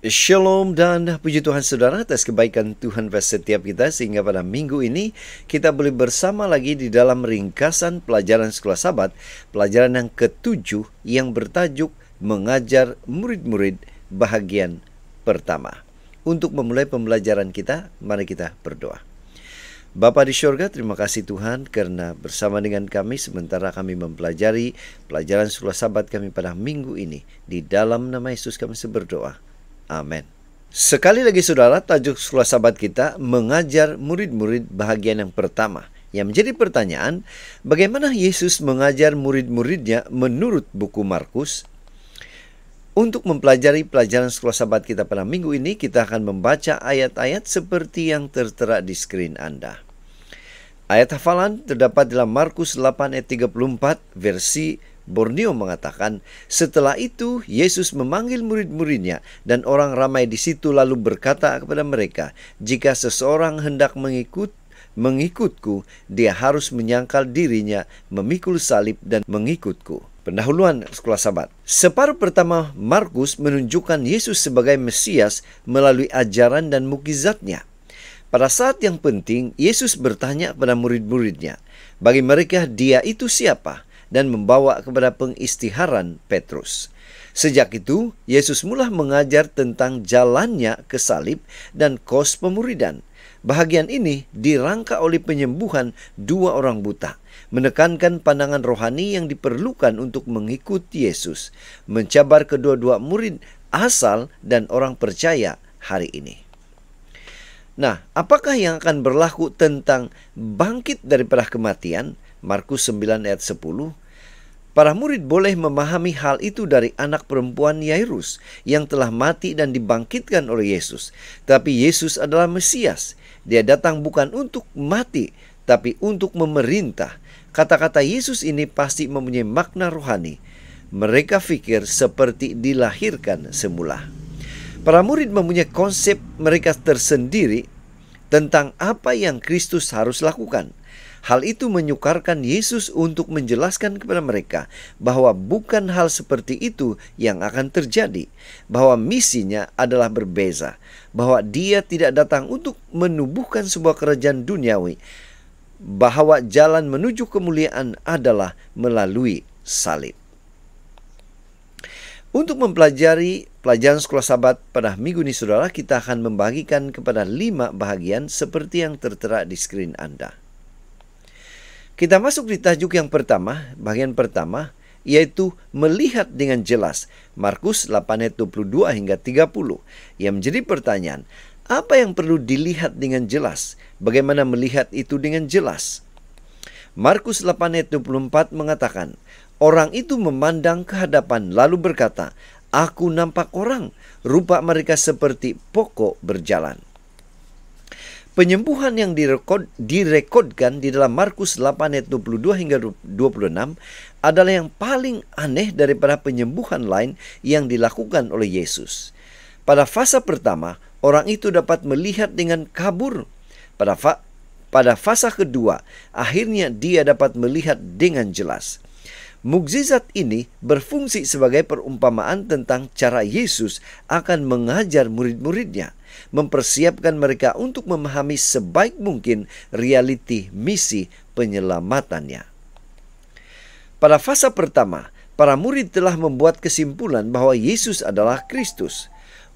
Shalom dan puji Tuhan saudara atas kebaikan Tuhan pada setiap kita sehingga pada minggu ini kita boleh bersama lagi di dalam ringkasan pelajaran sekolah sabat pelajaran yang ketujuh yang bertajuk mengajar murid-murid bahagian pertama. Untuk memulai pembelajaran kita, mari kita berdoa. Bapa di syurga, terima kasih Tuhan karena bersama dengan kami sementara kami mempelajari pelajaran sekolah sabat kami pada minggu ini. Di dalam nama Yesus kami seberdoa Amin. Sekali lagi saudara, tajuk sekolah sahabat kita mengajar murid-murid bahagian yang pertama. Yang menjadi pertanyaan, bagaimana Yesus mengajar murid-muridnya menurut buku Markus? Untuk mempelajari pelajaran sekolah sahabat kita pada minggu ini, kita akan membaca ayat-ayat seperti yang tertera di screen Anda. Ayat hafalan terdapat dalam Markus 8 ayat 34 versi Borneo mengatakan, setelah itu Yesus memanggil murid-muridnya dan orang ramai di situ lalu berkata kepada mereka, jika seseorang hendak mengikut mengikutku, dia harus menyangkal dirinya, memikul salib dan mengikutku. Pendahuluan sekolah sabat. Separuh pertama Markus menunjukkan Yesus sebagai Mesias melalui ajaran dan mukizatnya. Pada saat yang penting, Yesus bertanya kepada murid-muridnya, bagi mereka dia itu siapa? dan membawa kepada pengistiharan Petrus. Sejak itu, Yesus mula mengajar tentang jalannya ke salib dan kos pemuridan. Bahagian ini dirangka oleh penyembuhan dua orang buta, menekankan pandangan rohani yang diperlukan untuk mengikuti Yesus, mencabar kedua-dua murid asal dan orang percaya hari ini. Nah, apakah yang akan berlaku tentang bangkit daripada kematian? Markus 9 ayat 10 Para murid boleh memahami hal itu dari anak perempuan Yairus yang telah mati dan dibangkitkan oleh Yesus. Tapi Yesus adalah Mesias. Dia datang bukan untuk mati, tapi untuk memerintah. Kata-kata Yesus ini pasti mempunyai makna rohani. Mereka pikir seperti dilahirkan semula. Para murid mempunyai konsep mereka tersendiri tentang apa yang Kristus harus lakukan. Hal itu menyukarkan Yesus untuk menjelaskan kepada mereka bahwa bukan hal seperti itu yang akan terjadi, bahwa misinya adalah berbeza, bahwa Dia tidak datang untuk menubuhkan sebuah kerajaan duniawi, bahwa jalan menuju kemuliaan adalah melalui salib. Untuk mempelajari pelajaran sekolah sabat pada minggu ini saudara kita akan membagikan kepada lima bahagian seperti yang tertera di screen Anda. Kita masuk di tajuk yang pertama, bagian pertama, yaitu melihat dengan jelas. Markus 8 ayat 22 hingga 30. Yang menjadi pertanyaan, apa yang perlu dilihat dengan jelas? Bagaimana melihat itu dengan jelas? Markus 8 ayat 24 mengatakan, Orang itu memandang ke hadapan lalu berkata, Aku nampak orang, rupa mereka seperti pokok berjalan. Penyembuhan yang direkod, direkodkan di dalam Markus 8 ayat 22 hingga 26 adalah yang paling aneh daripada penyembuhan lain yang dilakukan oleh Yesus. Pada fase pertama, orang itu dapat melihat dengan kabur. Pada fa pada fase kedua, akhirnya dia dapat melihat dengan jelas. Mukjizat ini berfungsi sebagai perumpamaan tentang cara Yesus akan mengajar murid-muridnya, mempersiapkan mereka untuk memahami sebaik mungkin realiti misi penyelamatannya. Pada fase pertama, para murid telah membuat kesimpulan bahwa Yesus adalah Kristus.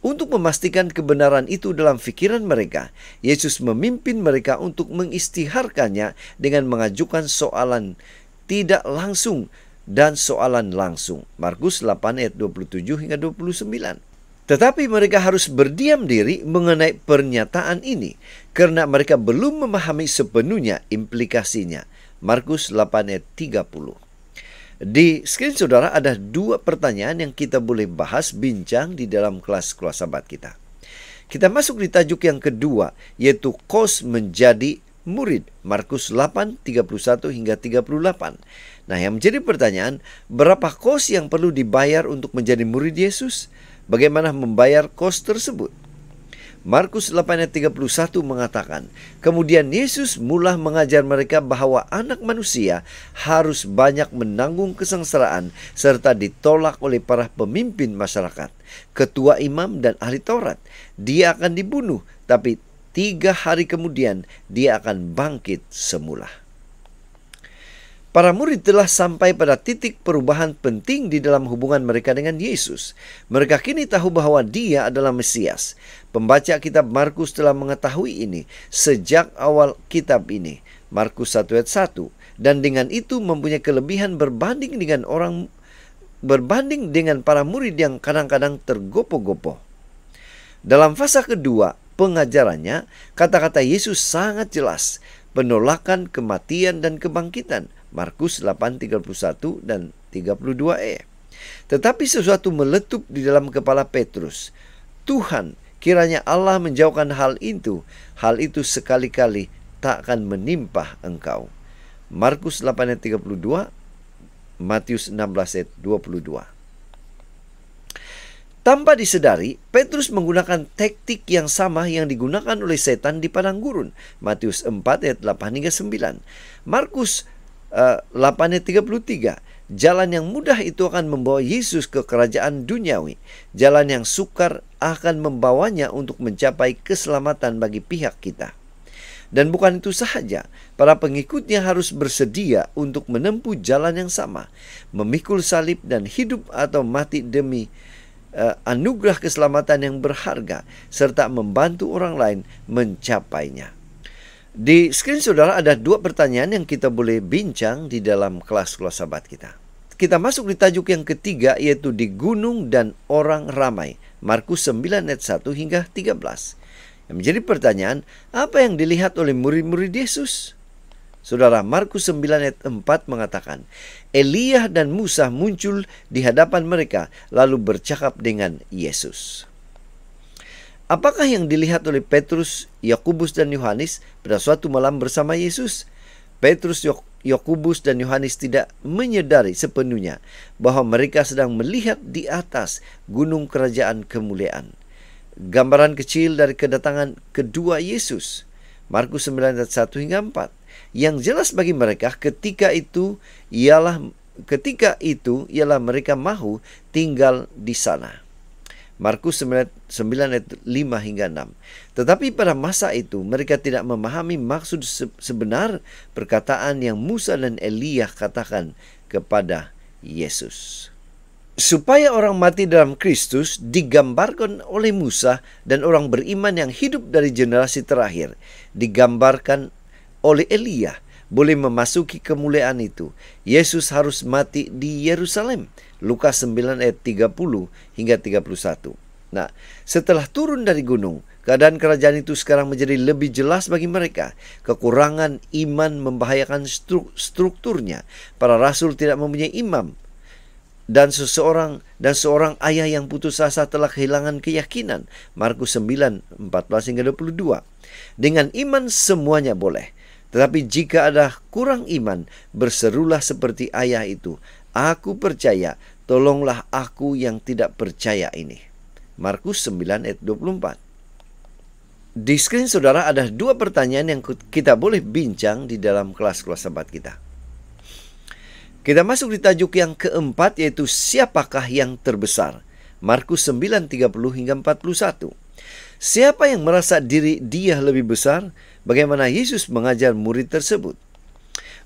Untuk memastikan kebenaran itu dalam pikiran mereka, Yesus memimpin mereka untuk mengistiharkannya dengan mengajukan soalan tidak langsung dan soalan langsung. Markus 8 ayat 27 hingga 29. Tetapi mereka harus berdiam diri mengenai pernyataan ini karena mereka belum memahami sepenuhnya implikasinya. Markus 8 ayat 30. Di screen saudara ada dua pertanyaan yang kita boleh bahas bincang di dalam kelas-kelas sahabat kita. Kita masuk di tajuk yang kedua yaitu kos menjadi murid. Markus 8, hingga 38. Nah yang menjadi pertanyaan, berapa kos yang perlu dibayar untuk menjadi murid Yesus? Bagaimana membayar kos tersebut? Markus 8 mengatakan, Kemudian Yesus mula mengajar mereka bahwa anak manusia harus banyak menanggung kesengsaraan serta ditolak oleh para pemimpin masyarakat, ketua imam dan ahli Taurat. Dia akan dibunuh, tapi tiga hari kemudian dia akan bangkit semula. Para murid telah sampai pada titik perubahan penting di dalam hubungan mereka dengan Yesus. Mereka kini tahu bahwa Dia adalah Mesias. Pembaca kitab Markus telah mengetahui ini sejak awal kitab ini, Markus 1 ayat 1, dan dengan itu mempunyai kelebihan berbanding dengan orang berbanding dengan para murid yang kadang-kadang tergopoh-gopoh. Dalam fase kedua, pengajarannya, kata-kata Yesus sangat jelas penolakan kematian dan kebangkitan Markus 8:31 dan 32e. Tetapi sesuatu meletup di dalam kepala Petrus. Tuhan, kiranya Allah menjauhkan hal itu. Hal itu sekali-kali tak akan menimpa engkau. Markus 8:32 Matius 16:22 tanpa disedari, Petrus menggunakan taktik yang sama yang digunakan oleh setan di padang gurun. Matius 4 ayat 8 hingga 9. Markus 8 eh, ayat 33. Jalan yang mudah itu akan membawa Yesus ke kerajaan duniawi. Jalan yang sukar akan membawanya untuk mencapai keselamatan bagi pihak kita. Dan bukan itu saja, para pengikutnya harus bersedia untuk menempuh jalan yang sama, memikul salib dan hidup atau mati demi uh, anugerah keselamatan yang berharga serta membantu orang lain mencapainya. Di screen saudara ada dua pertanyaan yang kita boleh bincang di dalam kelas-kelas sahabat kita. Kita masuk di tajuk yang ketiga yaitu di gunung dan orang ramai. Markus 9 ayat 1 hingga 13. Yang menjadi pertanyaan, apa yang dilihat oleh murid-murid Yesus? Saudara Markus 9 ayat 4 mengatakan, Elia dan Musa muncul di hadapan mereka lalu bercakap dengan Yesus. Apakah yang dilihat oleh Petrus, Yakubus dan Yohanes pada suatu malam bersama Yesus? Petrus, Yakubus dan Yohanes tidak menyadari sepenuhnya bahwa mereka sedang melihat di atas gunung kerajaan kemuliaan. Gambaran kecil dari kedatangan kedua Yesus. Markus 9 ayat 1 hingga 4. Yang jelas bagi mereka ketika itu ialah ketika itu ialah mereka mahu tinggal di sana. Markus 9 ayat 5 hingga 6. Tetapi pada masa itu mereka tidak memahami maksud sebenar perkataan yang Musa dan Elia katakan kepada Yesus. Supaya orang mati dalam Kristus digambarkan oleh Musa dan orang beriman yang hidup dari generasi terakhir digambarkan oleh Elia boleh memasuki kemuliaan itu. Yesus harus mati di Yerusalem. Lukas 9 ayat 30 hingga 31. Nah, setelah turun dari gunung, keadaan kerajaan itu sekarang menjadi lebih jelas bagi mereka. Kekurangan iman membahayakan stru strukturnya. Para rasul tidak mempunyai imam dan seseorang dan seorang ayah yang putus asa telah kehilangan keyakinan. Markus 9, 14 hingga 22. Dengan iman semuanya boleh. Tetapi jika ada kurang iman, berserulah seperti ayah itu, Aku percaya, tolonglah aku yang tidak percaya ini. Markus 9 ayat 24. Di screen saudara ada dua pertanyaan yang kita boleh bincang di dalam kelas-kelas sahabat kita. Kita masuk di tajuk yang keempat yaitu siapakah yang terbesar? Markus 9:30 hingga 41. Siapa yang merasa diri dia lebih besar, bagaimana Yesus mengajar murid tersebut.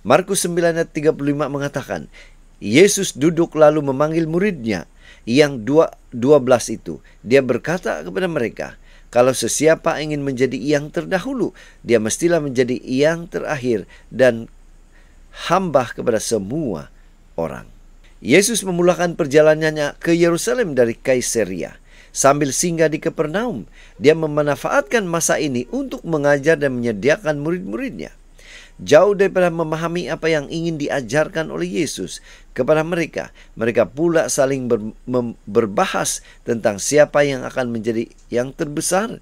Markus 9 ayat 35 mengatakan, Yesus duduk lalu memanggil muridnya yang dua, dua belas itu. Dia berkata kepada mereka, kalau sesiapa ingin menjadi yang terdahulu, dia mestilah menjadi yang terakhir dan hamba kepada semua orang. Yesus memulakan perjalanannya ke Yerusalem dari Kaisaria. Sambil singgah di Kepernaum, dia memanfaatkan masa ini untuk mengajar dan menyediakan murid-muridnya. Jauh daripada memahami apa yang ingin diajarkan oleh Yesus kepada mereka, mereka pula saling ber, berbahas tentang siapa yang akan menjadi yang terbesar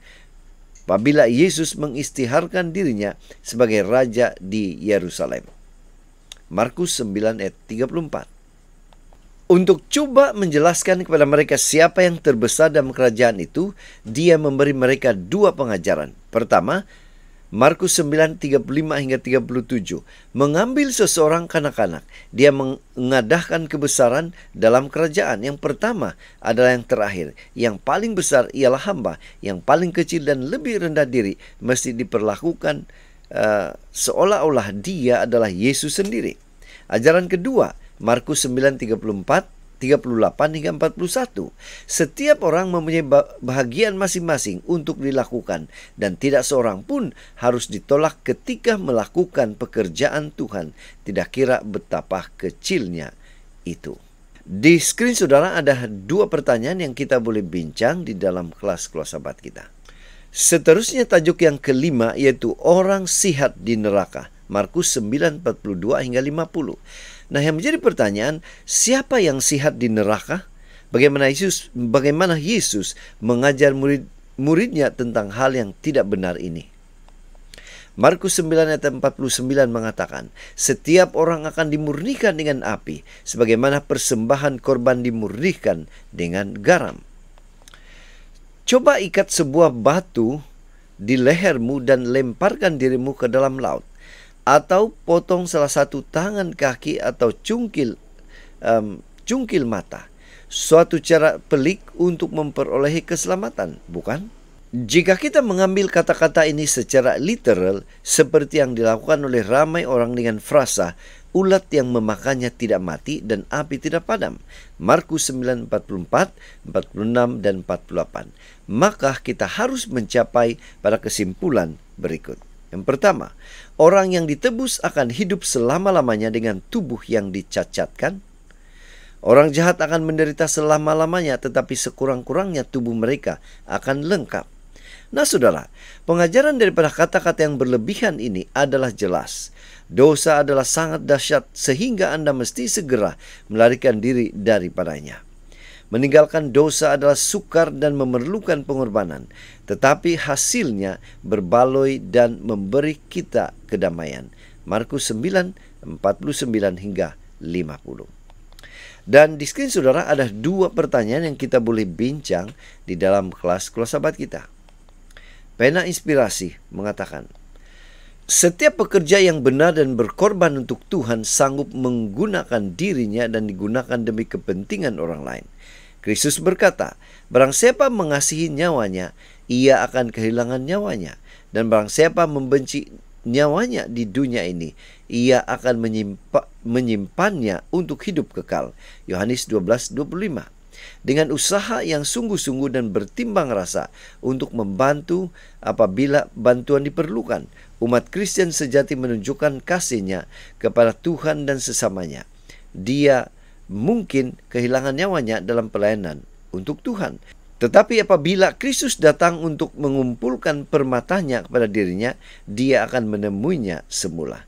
apabila Yesus mengistiharkan dirinya sebagai raja di Yerusalem. Markus 9 ayat 34 untuk coba menjelaskan kepada mereka siapa yang terbesar dalam kerajaan itu, dia memberi mereka dua pengajaran. Pertama, Markus 9:35 hingga 37. Mengambil seseorang kanak-kanak, dia mengadahkan kebesaran dalam kerajaan. Yang pertama adalah yang terakhir, yang paling besar ialah hamba, yang paling kecil dan lebih rendah diri mesti diperlakukan uh, seolah-olah dia adalah Yesus sendiri. Ajaran kedua, Markus 9:34 38 hingga 41. Setiap orang mempunyai bahagian masing-masing untuk dilakukan dan tidak seorang pun harus ditolak ketika melakukan pekerjaan Tuhan, tidak kira betapa kecilnya itu. Di screen saudara ada dua pertanyaan yang kita boleh bincang di dalam kelas kelas sahabat kita. Seterusnya tajuk yang kelima yaitu orang sihat di neraka. Markus 9:42 hingga 50. Nah, yang menjadi pertanyaan, siapa yang sihat di neraka? Bagaimana Yesus bagaimana Yesus mengajar murid muridnya tentang hal yang tidak benar ini? Markus 9 ayat 49 mengatakan, setiap orang akan dimurnikan dengan api, sebagaimana persembahan korban dimurnikan dengan garam. Coba ikat sebuah batu di lehermu dan lemparkan dirimu ke dalam laut atau potong salah satu tangan kaki atau cungkil um, cungkil mata. Suatu cara pelik untuk memperoleh keselamatan, bukan? Jika kita mengambil kata-kata ini secara literal, seperti yang dilakukan oleh ramai orang dengan frasa, ulat yang memakannya tidak mati dan api tidak padam. Markus 9:44, 46 dan 48. Maka kita harus mencapai pada kesimpulan berikut. Yang pertama, orang yang ditebus akan hidup selama-lamanya dengan tubuh yang dicacatkan. Orang jahat akan menderita selama-lamanya, tetapi sekurang-kurangnya tubuh mereka akan lengkap. Nah, saudara, pengajaran daripada kata-kata yang berlebihan ini adalah jelas. Dosa adalah sangat dahsyat, sehingga Anda mesti segera melarikan diri daripadanya. Meninggalkan dosa adalah sukar dan memerlukan pengorbanan, tetapi hasilnya berbaloi dan memberi kita kedamaian. Markus 9, 49 hingga 50. Dan di screen saudara ada dua pertanyaan yang kita boleh bincang di dalam kelas kelas sahabat kita. Pena Inspirasi mengatakan, setiap pekerja yang benar dan berkorban untuk Tuhan sanggup menggunakan dirinya dan digunakan demi kepentingan orang lain. Kristus berkata, Barang siapa mengasihi nyawanya, ia akan kehilangan nyawanya. Dan barang siapa membenci nyawanya di dunia ini, ia akan menyimpa, menyimpannya untuk hidup kekal. Yohanes 12:25. Dengan usaha yang sungguh-sungguh dan bertimbang rasa untuk membantu apabila bantuan diperlukan, umat Kristen sejati menunjukkan kasihnya kepada Tuhan dan sesamanya. Dia mungkin kehilangan nyawanya dalam pelayanan untuk Tuhan. Tetapi apabila Kristus datang untuk mengumpulkan permatanya kepada dirinya, dia akan menemuinya semula.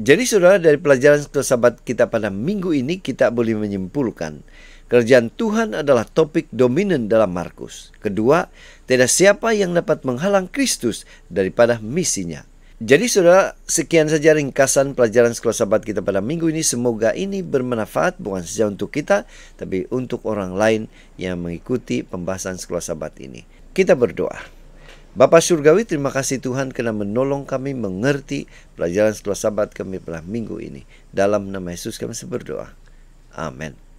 Jadi saudara dari pelajaran sahabat kita pada minggu ini kita boleh menyimpulkan Kerjaan Tuhan adalah topik dominan dalam Markus. Kedua, tidak siapa yang dapat menghalang Kristus daripada misinya. Jadi saudara, sekian saja ringkasan pelajaran sekolah sahabat kita pada minggu ini. Semoga ini bermanfaat bukan saja untuk kita, tapi untuk orang lain yang mengikuti pembahasan sekolah sahabat ini. Kita berdoa. Bapa Surgawi, terima kasih Tuhan karena menolong kami mengerti pelajaran sekolah sahabat kami pada minggu ini. Dalam nama Yesus kami berdoa. Amin.